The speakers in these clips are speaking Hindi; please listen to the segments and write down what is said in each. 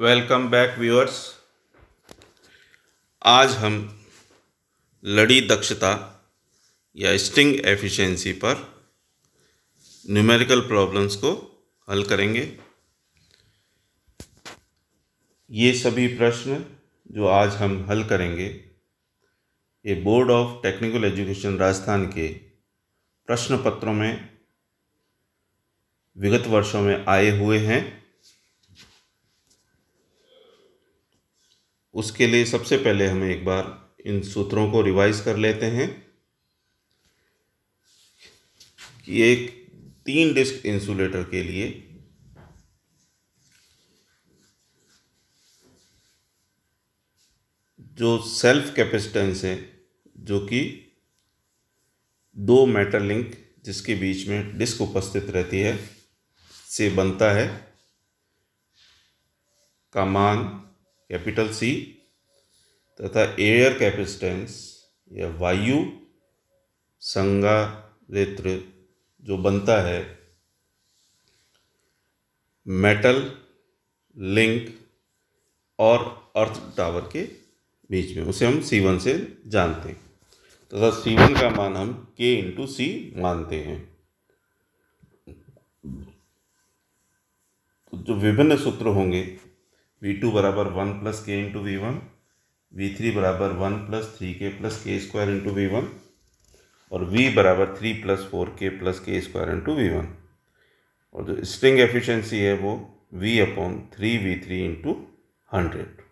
वेलकम बैक व्यूअर्स आज हम लड़ी दक्षता या स्टिंग एफिशिएंसी पर न्यूमेरिकल प्रॉब्लम्स को हल करेंगे ये सभी प्रश्न जो आज हम हल करेंगे ये board of technical education Rajasthan के प्रश्न पत्रों में विगत वर्षों में आए हुए हैं उसके लिए सबसे पहले हम एक बार इन सूत्रों को रिवाइज कर लेते हैं कि एक तीन डिस्क इंसुलेटर के लिए जो सेल्फ कैपेसिटेंस है जो कि दो मेटल लिंक जिसके बीच में डिस्क उपस्थित रहती है से बनता है का मान कैपिटल सी तथा एयर कैपेसिटेंस या वायु संगारेत्र जो बनता है मेटल लिंक और अर्थ टावर के बीच में उसे हम सी वन से जानते हैं तथा सी वन का मान हम के इंटू सी मानते हैं तो जो विभिन्न सूत्र होंगे वी टू बराबर वन प्लस के into V one V three बराबर वन प्लस थ्री के प्लस के स्क्वायर इंटू वी वन और वी बराबर थ्री प्लस फोर के प्लस के स्क्वायर इंटू वी वन और जो स्ट्रिंग एफिशिएंसी है वो V upon three V three into hundred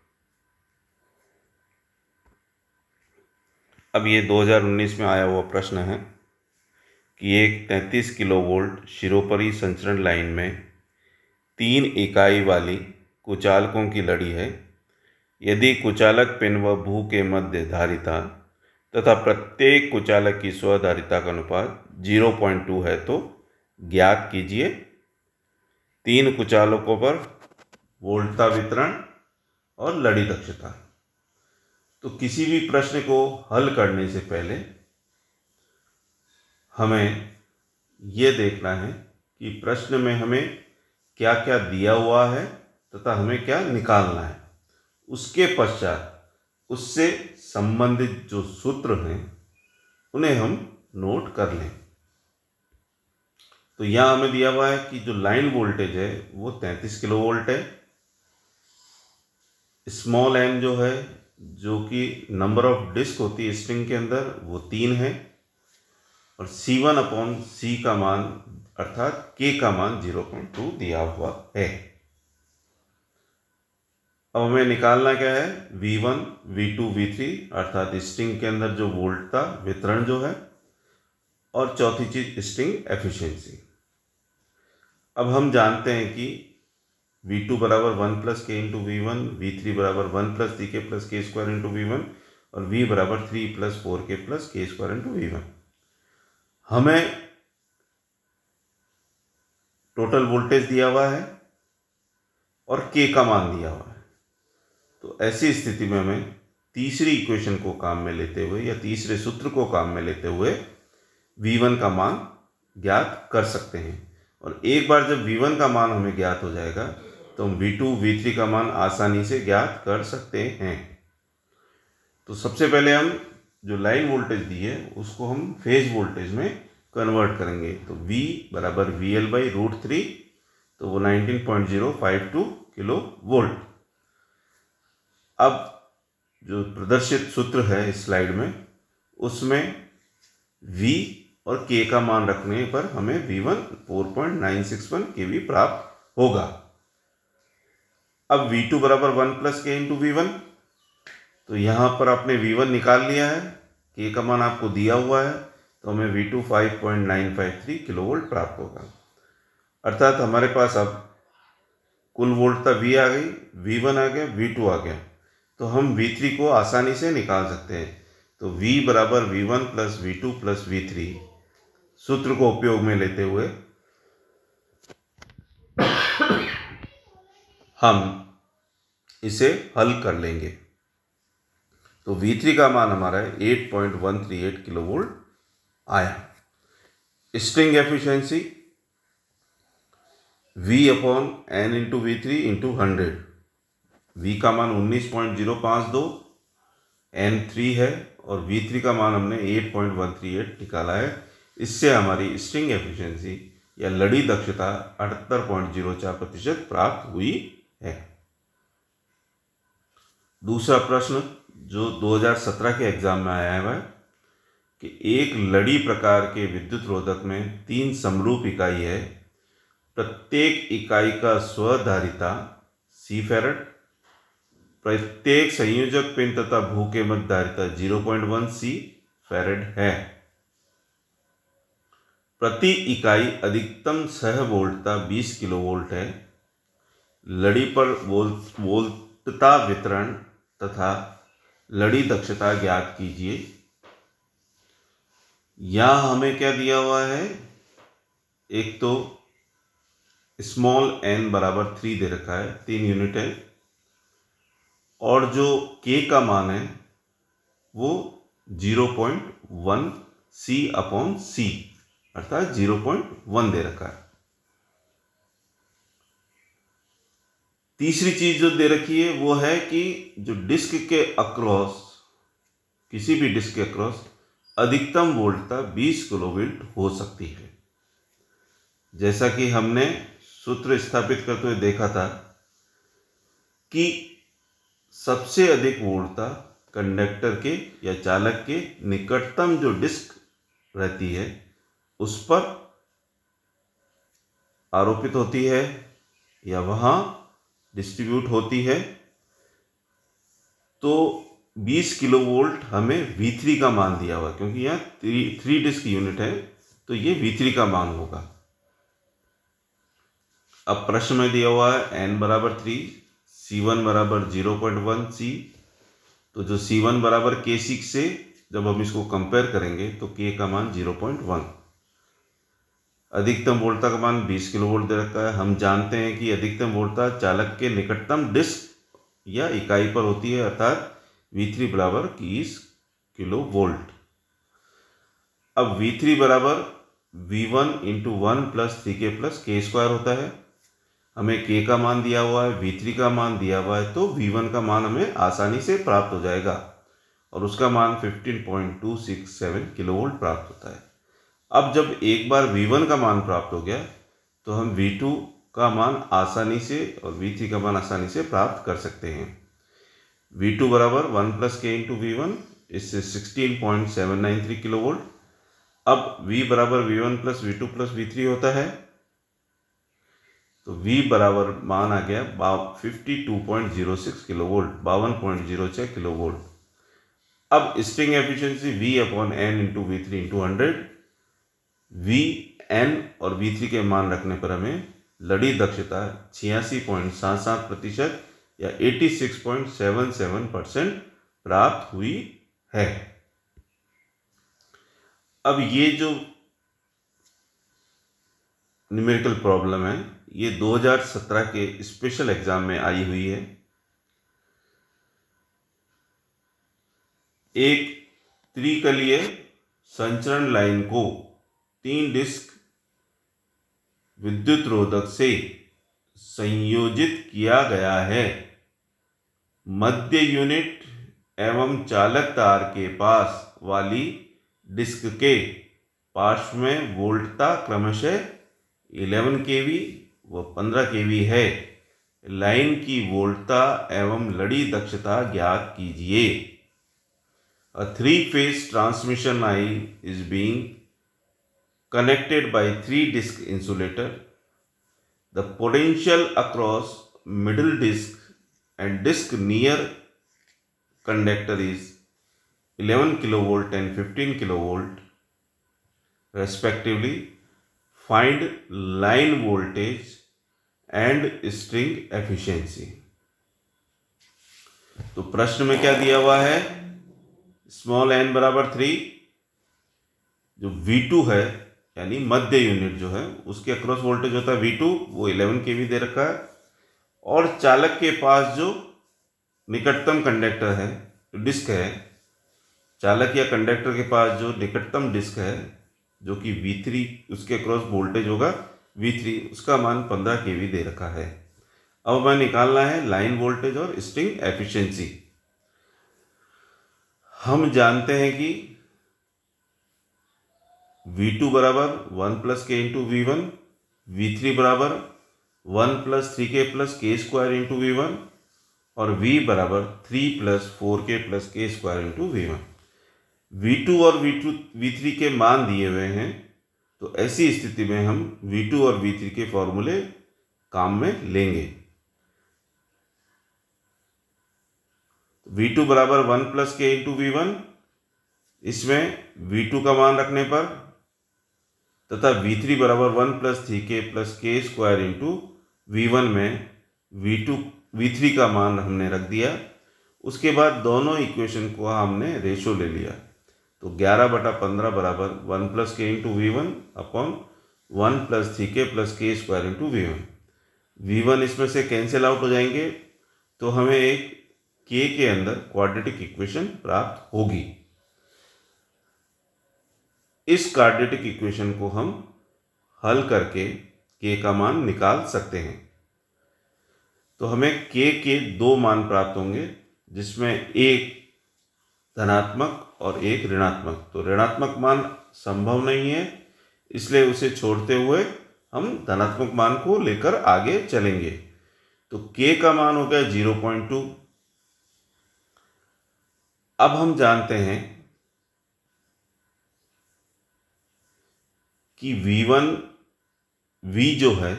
अब ये 2019 में आया हुआ प्रश्न है कि एक 33 किलो वोल्ट शिरोपरी संचरण लाइन में तीन इकाई वाली कुचालकों की लड़ी है यदि कुचालक पिन व भू के मध्य धारिता तथा प्रत्येक कुचालक की स्वधारिता का अनुपात जीरो पॉइंट टू है तो ज्ञात कीजिए तीन कुचालकों पर वोल्टता वितरण और लड़ी दक्षता तो किसी भी प्रश्न को हल करने से पहले हमें ये देखना है कि प्रश्न में हमें क्या क्या दिया हुआ है तथा हमें क्या निकालना है उसके पश्चात उससे संबंधित जो सूत्र हैं उन्हें हम नोट कर लें तो यहाँ हमें दिया हुआ है कि जो लाइन वोल्टेज है वो 33 किलो वोल्ट है स्मॉल एन जो है जो कि नंबर ऑफ डिस्क होती है स्ट्रिंग के अंदर वो तीन है और सी वन अपॉन सी का मान अर्थात के का मान जीरो पॉइंट टू दिया हुआ है अब हमें निकालना क्या है V1, V2, V3 अर्थात स्ट्रिंग के अंदर जो वोल्ट था वितरण जो है और चौथी चीज स्ट्रिंग एफिशिएंसी अब हम जानते हैं कि V2 बराबर वन प्लस के into V one V three बराबर one plus D k plus के स्क्वायर इंटू वी वन और V बराबर थ्री प्लस फोर के प्लस के स्क्वायर इंटू वी वन हमें टोटल वोल्टेज दिया हुआ है और के का मान दिया हुआ है तो ऐसी स्थिति में हमें तीसरी इक्वेशन को काम में लेते हुए या तीसरे सूत्र को काम में लेते हुए वी वन का मान ज्ञात कर सकते हैं और एक बार जब वी वन का मान हमें ज्ञात हो जाएगा तो हम वी टू वी थ्री का मान आसानी से ज्ञात कर सकते हैं तो सबसे पहले हम जो लाइन वोल्टेज दी है उसको हम फेज वोल्टेज में कन्वर्ट करेंगे तो v बराबर V L by root three तो वो nineteen point zero five two kilo volt अब जो प्रदर्शित सूत्र है इस स्लाइड में उसमें v और k का मान रखने पर हमें v1 4.961 वी प्राप्त होगा अब v2 बराबर वन प्लस के इंटू वी तो यहाँ पर आपने v1 निकाल लिया है k का मान आपको दिया हुआ है तो हमें v2 5.953 किलोवोल्ट प्राप्त होगा अर्थात हमारे पास अब कुल वोल्टता v आ गई v1 आ गया v2 आ गया तो हम वी थ्री को आसानी से निकाल सकते हैं तो v बराबर V one plus V two plus V three सूत्र को उपयोग में लेते हुए हम इसे हल कर लेंगे तो V3 का मान हमारा है 8.138 किलो वोल्ट आया string efficiency V upon n into V three into hundred v का मान उन्नीस पॉइंट जीरो पाँच दो एन थ्री है और वी थ्री का मान हमने eight point one three eight निकाला है इससे हमारी स्ट्रिंग एफिशिएंसी या लड़ी दक्षता अठहत्तर पॉइंट जीरो चार प्रतिशत प्राप्त हुई है दूसरा प्रश्न जो 2017 के एग्जाम में आया है कि एक लड़ी प्रकार के विद्युत रोधक में तीन समरूप इकाई है प्रत्येक इकाई का स्वधारिता सी फेरट प्रत्येक संयोजक पिन तथा भू के मध्य धारिता वन सी फेरेड है प्रति इकाई अधिकतम सह वोल्टता बीस किलो वोल्ट है लड़ी पर वोल्ट वोल्टता वितरण तथा लड़ी दक्षता ज्ञात कीजिए यहाँ हमें क्या दिया हुआ है एक तो स्मॉल एन बराबर थ्री दे रखा है तीन यूनिट है और जो के का मान है वो zero point one C upon C अर्थात जीरो पॉइंट वन दे रखा है तीसरी चीज जो दे रखी है वो है कि जो डिस्क के अक्रॉस किसी भी डिस्क के अक्रॉस अधिकतम वोल्टता 20 किलोवोल्ट हो सकती है जैसा कि हमने सूत्र स्थापित करते हुए देखा था कि सबसे अधिक मूर्णता कंडक्टर के या चालक के निकटतम जो डिस्क रहती है उस पर आरोपित होती है या वहाँ डिस्ट्रीब्यूट होती है तो 20 किलो वोल्ट हमें V3 का मान दिया हुआ क्योंकि यहाँ थ्री थ्री डिस्क यूनिट है तो ये V3 का मान होगा अब प्रश्न में दिया हुआ है एन बराबर थ्री सी वन बराबर जीरो पॉइंट वन सी तो जो सी वन बराबर के सिक्स से जब हम इसको कंपेयर करेंगे तो के का मान जीरो पॉइंट वन अधिकतम वोल्टता का मान बीस किलो वोल्ट दे रखा है हम जानते हैं कि अधिकतम वोल्टता चालक के निकटतम डिस्क या इकाई पर होती है अर्थात V3 बराबर इक्कीस किलो वोल्ट अब V3 बराबर V one into one plus three के प्लस के स्क्वायर होता है हमें के का मान दिया हुआ है थ्री का मान दिया हुआ है तो वन का मान हमें आसानी से प्राप्त हो जाएगा और उसका मान 15.267 वोल्ट प्राप्त होता है अब जब एक बार वन का मान प्राप्त हो गया तो हम टू का मान आसानी से और थ्री का मान आसानी से प्राप्त कर सकते हैं टू बराबर वन प्लस के इंटू वी वन इससे sixteen point seven nine three kilo volt अब v बराबर V one plus V two plus V three होता है तो V बराबर मान आ गया fifty two point zero six kilo volt बावन पॉइंट जीरो छः किलो वोल्ट अब string efficiency V upon n into V three into hundred V N और वी थ्री के मान रखने पर हमें लड़ी दक्षता छियासी पॉइंट सात सात प्रतिशत या eighty six point seven seven percent प्राप्त हुई है अब ये जो न्यूमेरिकल प्रॉब्लम है ये 2017 के स्पेशल एग्ज़ाम में आई हुई है एक त्रिकलीय संचरण लाइन को तीन डिस्क विद्युत रोधक से संयोजित किया गया है मध्य यूनिट एवं चालक तार के पास वाली डिस्क के पार्श्व में वोल्टता क्रमशः 11 केवी वह पंद्रह के वी है लाइन की वोल्टता एवं लड़ी दक्षता ज्ञात कीजिए a three phase transmission line is being connected by three disc insulator the potential across middle disc and disc near conductor is 11 kilo volt and 15 kilo volt respectively find line voltage and string efficiency तो प्रश्न में क्या दिया हुआ है स्मॉल एन बराबर थ्री जो वी टू है यानी मध्य यूनिट जो है उसके अक्रॉस वोल्टेज होता है वी टू वो इलेवन के वी दे रखा है और चालक के पास जो निकटतम कंडक्टर है डिस्क है चालक या कंडक्टर के पास जो निकटतम डिस्क है जो कि V3 उसके क्रॉस वोल्टेज होगा V3 उसका मान 15 के दे रखा है अब हमें निकालना है लाइन वोल्टेज और स्ट्रिंग एफिशिएंसी हम जानते हैं कि V2 बराबर वन प्लस के into V one V three बराबर वन प्लस थ्री के प्लस के स्क्वायर इंटू वी वन और V बराबर थ्री प्लस फोर के प्लस के square into V one V2 और V2 V3 के मान दिए हुए हैं तो ऐसी स्थिति में हम V2 और V3 के फॉर्मूले काम में लेंगे V2 बराबर वन प्लस के इंटू वी वन इसमें V2 का मान रखने पर तथा V3 बराबर वन प्लस थ्री के प्लस के स्क्वायर इंटू वी वन में V2 V3 का मान हमने रख दिया उसके बाद दोनों इक्वेशन को हमने रेशो ले लिया तो ग्यारह बटा पंद्रह बराबर वन प्लस के into V one upon one plus three के प्लस के square into V one V one इसमें से कैंसिल आउट हो जाएंगे तो हमें एक के के अंदर क्वाड्रेटिक इक्वेशन प्राप्त होगी इस क्वाड्रेटिक इक्वेशन को हम हल करके के का मान निकाल सकते हैं तो हमें के के दो मान प्राप्त होंगे जिसमें एक धनात्मक और एक ऋणात्मक तो ऋणात्मक मान संभव नहीं है इसलिए उसे छोड़ते हुए हम धनात्मक मान को लेकर आगे चलेंगे तो के का मान हो गया जीरो पॉइंट टू अब हम जानते हैं कि V1 V जो है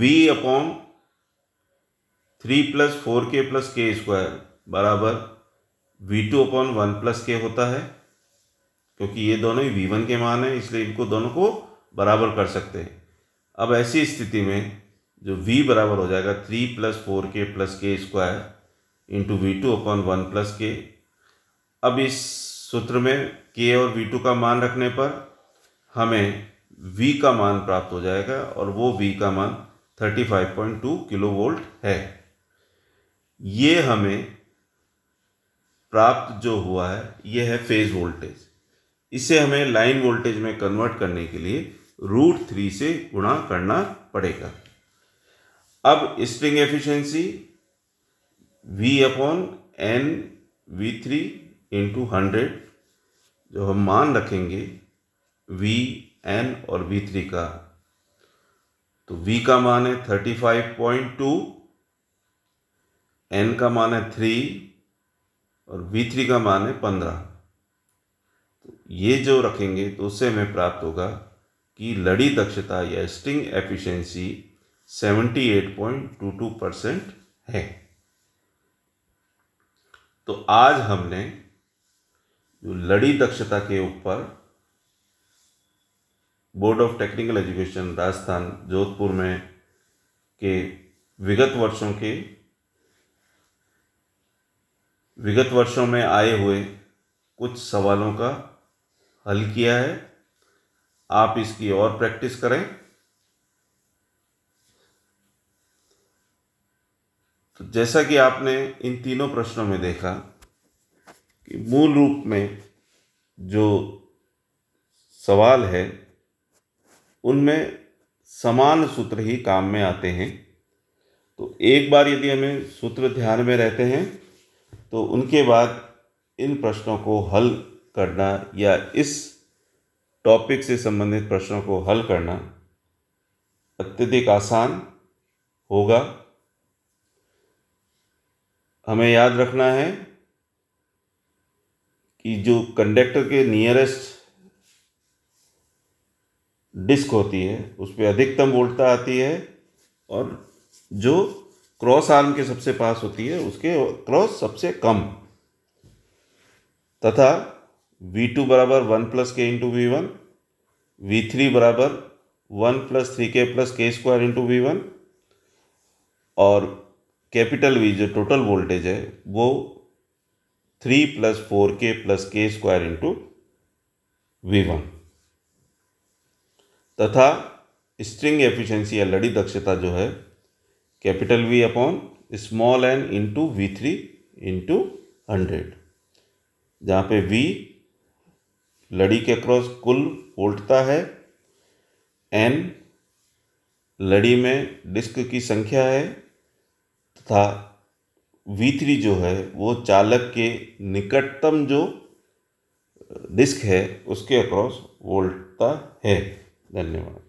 V upon three plus four के प्लस के स्क्वायर बराबर V two upon one plus K होता है क्योंकि ये दोनों ही वी वन के मान हैं इसलिए इनको दोनों को बराबर कर सकते हैं अब ऐसी स्थिति में जो v बराबर हो जाएगा थ्री प्लस फोर के प्लस के square into V two upon one plus K अब इस सूत्र में के और वी टू का मान रखने पर हमें v का मान प्राप्त हो जाएगा और वो v का मान 35.2 किलो वोल्ट है ये हमें प्राप्त जो हुआ है ये है फेज वोल्टेज इसे हमें लाइन वोल्टेज में कन्वर्ट करने के लिए रूट थ्री से गुणा करना पड़ेगा अब string efficiency V upon N V three into hundred जो हम मान रखेंगे वी एन और वी थ्री का तो वी का मान है thirty five point two N का मान है थ्री और वी थ्री का मान है पंद्रह तो ये जो रखेंगे तो उससे हमें प्राप्त होगा कि लड़ी दक्षता या स्टिंग एफिशिएंसी 78.22 परसेंट है तो आज हमने जो लड़ी दक्षता के ऊपर board of technical education Rajasthan Jodhpur में के विगत वर्षों के विगत वर्षों में आए हुए कुछ सवालों का हल किया है आप इसकी और प्रैक्टिस करें तो जैसा कि आपने इन तीनों प्रश्नों में देखा कि मूल रूप में जो सवाल है उनमें समान सूत्र ही काम में आते हैं तो एक बार यदि हमें सूत्र ध्यान में रहते हैं तो उनके बाद इन प्रश्नों को हल करना या इस टॉपिक से संबंधित प्रश्नों को हल करना अत्यधिक आसान होगा हमें याद रखना है कि जो कंडक्टर के नियरेस्ट डिस्क होती है उस पर अधिकतम वोल्टता आती है और जो क्रॉस आर्म के सबसे पास होती है उसके क्रॉस सबसे कम तथा वी टू बराबर वन प्लस के into V one V three बराबर वन प्लस थ्री के प्लस के स्क्वायर इंटू वी वन और कैपिटल वी जो टोटल वोल्टेज है वो थ्री प्लस फोर के प्लस के स्क्वायर इंटू वी वन तथा स्ट्रिंग एफिशिएंसी या लड़ी दक्षता जो है capital V upon small N into V three into hundred जहाँ पे वी लड़ी के अक्रॉस कुल वोल्टता है एन लड़ी में डिस्क की संख्या है तथा वी थ्री जो है वो चालक के निकटतम जो डिस्क है उसके अक्रॉस वोल्टता है धन्यवाद